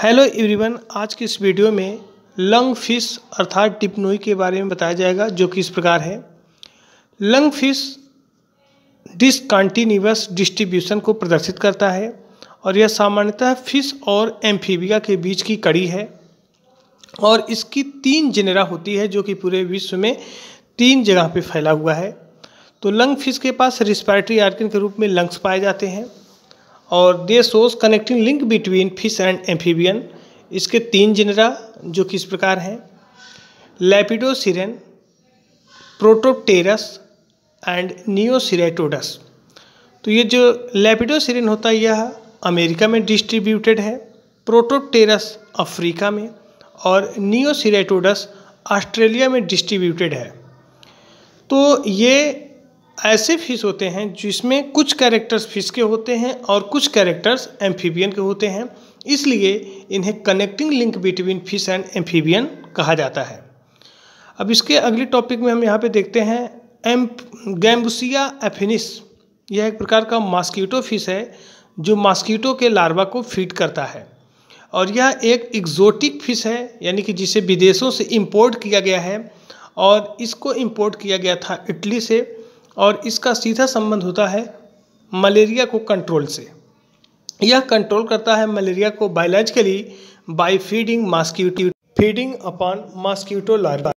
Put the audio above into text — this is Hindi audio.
हेलो एवरीवन आज के इस वीडियो में लंग फिश अर्थात टिपनोई के बारे में बताया जाएगा जो कि इस प्रकार है लंग फिश डिसकॉन्टीन्यूस डिस्ट्रीब्यूशन को प्रदर्शित करता है और यह सामान्यतः फिश और एम्फीबिया के बीच की कड़ी है और इसकी तीन जनेरा होती है जो कि पूरे विश्व में तीन जगह पर फैला हुआ है तो लंग फिश के पास रिस्पायरेटरी आर्किन के रूप में लंग्स पाए जाते हैं और they shows connecting link between fish and amphibian इसके तीन जिनरा जो किस प्रकार हैं लेपिडोसिरन प्रोटोटेरस एंड नियोसिरेटोडस तो ये जो लेपिडोसिरन होता है यह अमेरिका में डिस्ट्रीब्यूटेड है प्रोटोटेरस अफ्रीका में और नियोसिरेटोडस ऑस्ट्रेलिया में डिस्ट्रीब्यूटेड है तो ये ऐसे फिश होते हैं जिसमें कुछ कैरेक्टर्स फिश के होते हैं और कुछ कैरेक्टर्स एम्फीबियन के होते हैं इसलिए इन्हें connecting link between fish and amphibian कहा जाता है अब इसके अगले टॉपिक में हम यहाँ पे देखते हैं एम गैम्बुसिया एफिनिस यह एक प्रकार का मास्कीटो फिश है जो मास्कीटो के लार्वा को फीड करता है और यह एक एग्जोटिक फिश है यानी कि जिसे विदेशों से इंपोर्ट किया गया है और इसको इंपोर्ट किया गया था इटली से और इसका सीधा संबंध होता है मलेरिया को कंट्रोल से यह कंट्रोल करता है मलेरिया को biologically by feeding mosquito feeding upon mosquito larva